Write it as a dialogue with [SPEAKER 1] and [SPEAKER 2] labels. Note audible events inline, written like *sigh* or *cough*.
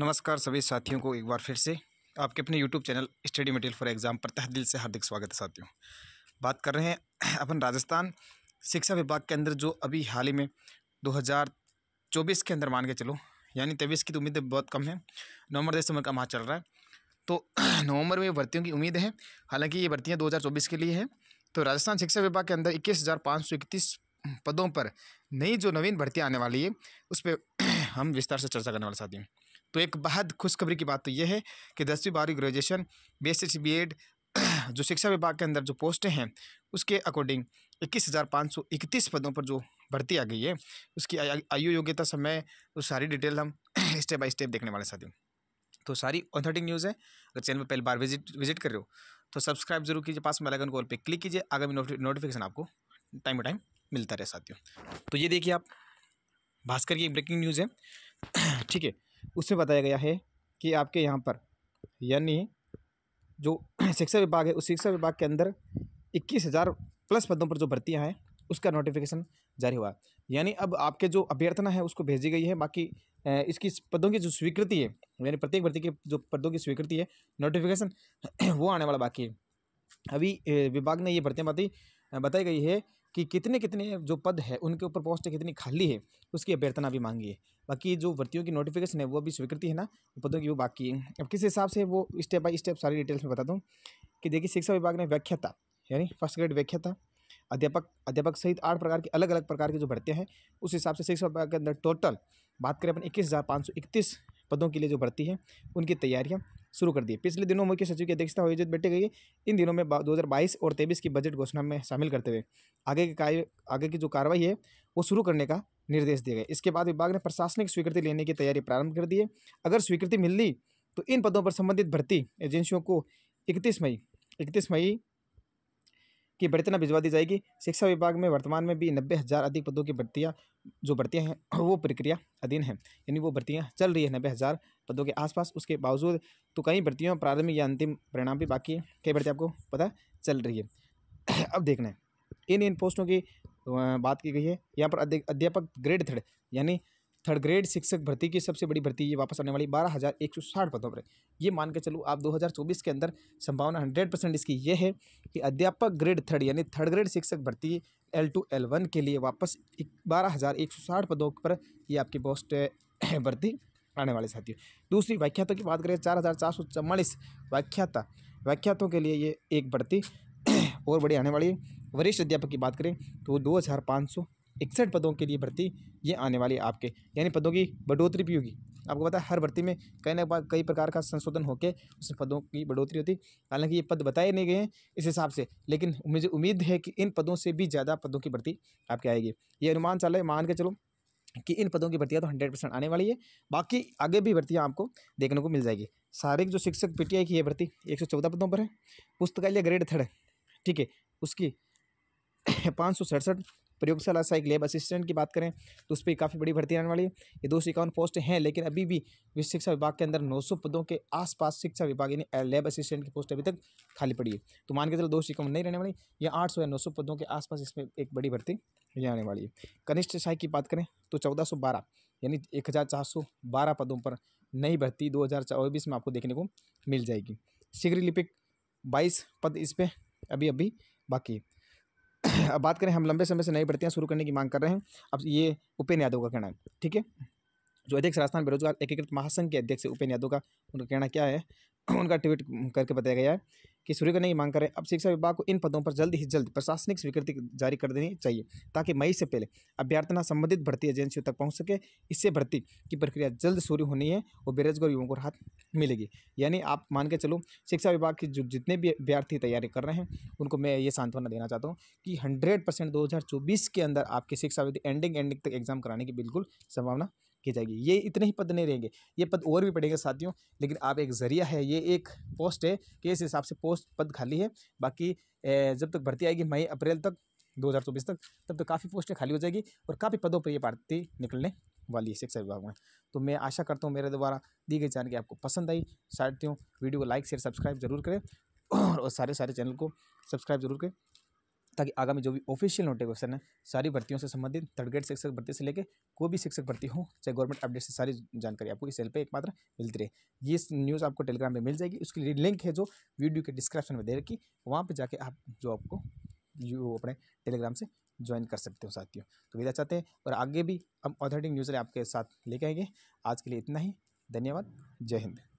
[SPEAKER 1] नमस्कार सभी साथियों को एक बार फिर से आपके अपने YouTube channel study material for exam पर तह दिल से हार्दिक स्वागत है साथियों बात कर रहे हैं *clears throat* अपन राजस्थान शिक्षा विभाग के अंदर जो अभी हाल ही में 2024 के अंदर मान के चलो यानी तेईस की तो उम्मीदें बहुत कम है नवंबर दिसंबर का माह चल रहा है तो *clears throat* नवंबर में भर्तियों की उम्मीद है हालाँकि ये भर्तियाँ दो के लिए हैं तो राजस्थान शिक्षा विभाग के अंदर इक्कीस पदों पर नई जो नवीन भर्ती आने वाली है उस पर *clears throat* हम विस्तार से चर्चा करने वाले साथियों तो एक बहुत खुशखबरी की बात तो यह है कि दसवीं बारहवीं graduation B S B Ed जो शिक्षा विभाग के अंदर जो पोस्टें हैं उसके अकॉर्डिंग इक्कीस हज़ार पाँच सौ इकतीस पदों पर जो भर्ती आ गई है उसकी आयु योग्यता समय वो सारी डिटेल हम स्टेप बाय स्टेप देखने वाले साथियों तो सारी ऑथेंटिक न्यूज़ है अगर चैनल पर पहली बार विजिट विजिट कर रहे हो तो सब्सक्राइब जरूर कीजिए पास में लगन कॉल पे क्लिक कीजिए आगामी नोटिफिकेशन आपको टाइम टू टाइम मिलता रहे साथियों तो ये देखिए आप भास्कर की ब्रेकिंग न्यूज़ है *clears throat* ठीक है उसमें बताया गया है कि आपके यहाँ पर यानी जो *clears throat* शिक्षा विभाग है उस शिक्षा विभाग के अंदर इक्कीस हज़ार प्लस पदों पर जो भर्तियाँ हैं उसका नोटिफिकेशन जारी हुआ यानी अब आपके जो अभ्यर्थना है उसको भेजी गई है बाकी इसकी पदों की जो स्वीकृति है यानी प्रत्येक भर्ती के जो पदों की स्वीकृति है नोटिफिकेशन *clears throat* वो आने वाला बाकी है अभी विभाग ने ये भर्तियाँ बताई बताई गई है कि कितने कितने जो पद है उनके ऊपर पोस्ट कितनी खाली है उसकी अभ्यर्थना भी मांगी है बाकी जो भर्तियों की नोटिफिकेशन है वो भी स्वीकृति है ना पदों की वो बाकी है अब किस हिसाब से वो स्टेप बाई स्टेप सारी डिटेल्स में बता दूँ कि देखिए शिक्षा विभाग ने व्याख्याता यानी फर्स्ट ग्रेड व्याख्याता अध्यापक अध्यापक सहित आठ प्रकार की अलग अलग प्रकार की जो भर्तियाँ हैं उस हिसाब से शिक्षा विभाग के अंदर टोटल बात करें अपन इक्कीस हज़ार पाँच सौ इकतीस पदों के लिए जो भर्ती है उनकी तैयारियाँ शुरू कर दिए पिछले दिनों मुख्य सचिव की अध्यक्षता आयोजित बैठे गई इन दिनों में दो और तेईस की बजट घोषणा में शामिल करते हुए आगे की कार्य आगे की जो कार्रवाई है वो शुरू करने का निर्देश दिए गए इसके बाद विभाग ने प्रशासनिक स्वीकृति लेने की तैयारी प्रारंभ कर दी है अगर स्वीकृति मिल ली तो इन पदों पर संबंधित भर्ती एजेंसियों को इकतीस मई इकतीस मई की भर्तियाँ भिजवा दी जाएगी शिक्षा विभाग में वर्तमान में भी नब्बे हज़ार अधिक पदों की भर्तियाँ जो भर्तियाँ हैं वो प्रक्रिया अधीन है यानी वो भर्तियाँ चल रही है नब्बे हज़ार पदों के आसपास उसके बावजूद तो कई भर्तियों प्रारंभिक या अंतिम परिणाम भी बाकी है कई भर्ती आपको पता चल रही है *clears throat* अब देखना है इन इन पोस्टों की बात की गई है यहाँ पर अध्यापक ग्रेड थर्ड यानी थर्ड ग्रेड शिक्षक भर्ती की सबसे बड़ी भर्ती ये वापस आने वाली बारह हज़ार एक सौ साठ पदों पर ये मान के चलो आप 2024 के अंदर संभावना हंड्रेड परसेंट इसकी ये है कि अध्यापक ग्रेड थर्ड यानी थर्ड ग्रेड शिक्षक भर्ती एल टू एल वन के लिए वापस बारह हज़ार एक सौ साठ पदों पर ये आपकी पोस्ट *clears throat* भर्ती आने वाले साथियों दूसरी व्याख्यातों की बात करें चार हज़ार चार सौ चवालीस व्याख्याता व्याख्यातों के लिए ये एक बढ़ती *clears throat* और बड़ी आने वाली वरिष्ठ अध्यापक की बात करें तो दो हज़ार पाँच सौ इकसठ पदों के लिए भर्ती ये आने वाली है आपके यानी पदों की बढ़ोतरी भी होगी आपको पता है हर भर्ती में कई ना कई प्रकार का संशोधन होकर उस पदों की बढ़ोतरी होती हालांकि ये पद बताए नहीं गए हैं इस हिसाब से लेकिन मुझे उम्मीद है कि इन पदों से भी ज़्यादा पदों की भर्ती आपके आएगी ये अनुमान चल है मान के चलो कि इन पदों की भर्तियाँ तो हंड्रेड परसेंट आने वाली है बाकी आगे भी भर्तियाँ आपको देखने को मिल जाएगी शारीरिक जो शिक्षक पी की है भर्ती एक सौ चौदह पदों पर है पुस्तकालय ग्रेड थर्ड ठीक है उसकी *coughs* पाँच सौ सड़सठ प्रयोगशाला सहायक लैब असिस्टेंट की बात करें तो उस पर काफ़ी बड़ी भर्ती आने वाली है ये दो सौ इक्यावन पोस्ट हैं लेकिन अभी भी विश्व शिक्षा विभाग के अंदर नौ सौ पदों के आसपास शिक्षा विभाग यानी लैब असिस्टेंट की पोस्ट अभी तक खाली पड़ी है तो मान के चलो दो सौ इक्यावन नहीं रहने वाली या आठ सौ या नौ सौ पदों के आसपास इसमें एक बड़ी भर्ती आने वाली है कनिष्ठ सहायक की बात करें तो चौदह सौ बारह यानी एक हज़ार चार सौ बारह पदों पर नई भर्ती दो हज़ार चौबीस में आपको देखने को मिल जाएगी शीघ्र लिपिक बाईस पद इस पर अभी अभी बाकी है *clears throat* अब बात करें हम लंबे समय से नई भर्तियाँ शुरू करने की मांग कर रहे हैं अब ये उपेन्द्र यादव का कहना है ठीक है जो अध्यक्ष राजस्थान बेरोजगार एकीकृत महासंघ के अध्यक्ष उपेन्द्र यादव का उनका कहना क्या है *clears throat* उनका ट्वीट करके बताया गया है कि सूर्य करने की मांग करें अब शिक्षा विभाग को इन पदों पर जल्द ही जल्द प्रशासनिक स्वीकृति जारी कर देनी चाहिए ताकि मई से पहले अभ्यर्थना संबंधित भर्ती एजेंसियों तक पहुंच सके इससे भर्ती की प्रक्रिया जल्द शुरू होनी है और बेरोजगार युवाओं को राहत मिलेगी यानी आप मान के चलो शिक्षा विभाग के जो जितने भी अभ्यर्थी तैयारी कर रहे हैं उनको मैं ये सांत्वना देना चाहता हूँ कि हंड्रेड परसेंट के अंदर आपकी विधि एंडिंग एंडिंग तक एग्जाम कराने की बिल्कुल संभावना की जाएगी ये इतने ही पद नहीं रहेंगे ये पद और भी पड़ेंगे साथियों लेकिन आप एक ज़रिया है ये एक पोस्ट है कि इस हिसाब से पोस्ट पद खाली है बाकी जब तक भर्ती आएगी मई अप्रैल तक चौबीस तक तब तक तो काफ़ी पोस्टें खाली हो जाएगी और काफ़ी पदों पर ये भर्ती निकलने वाली है शिक्षा विभाग में तो मैं आशा करता हूँ मेरे द्वारा दी गई जानकारी आपको पसंद आई साथियों वीडियो को लाइक शेयर सब्सक्राइब जरूर करें और सारे सारे चैनल को सब्सक्राइब जरूर करें ताकि आगामी जो भी ऑफिशियल नोटिफिकेशन है सारी भर्तियों से संबंधित थर्ड ग्रेड शिक्षक भर्ती से लेकर कोई भी शिक्षक भर्ती हो चाहे गवर्नमेंट अपडेट से सारी जानकारी आपको इस एल पर एकमात्र मिलती रहे ये न्यूज़ आपको टेलीग्राम पर मिल जाएगी उसके लिए लिंक है जो वीडियो के डिस्क्रिप्शन में दे रखी वहाँ पर जाके आप जो आपको अपने टेलीग्राम से ज्वाइन कर सकते हो साथियों तो विदा चाहते हैं और आगे भी हम ऑथेंटिक न्यूज़ आपके साथ लेके आएंगे आज के लिए इतना ही धन्यवाद जय हिंद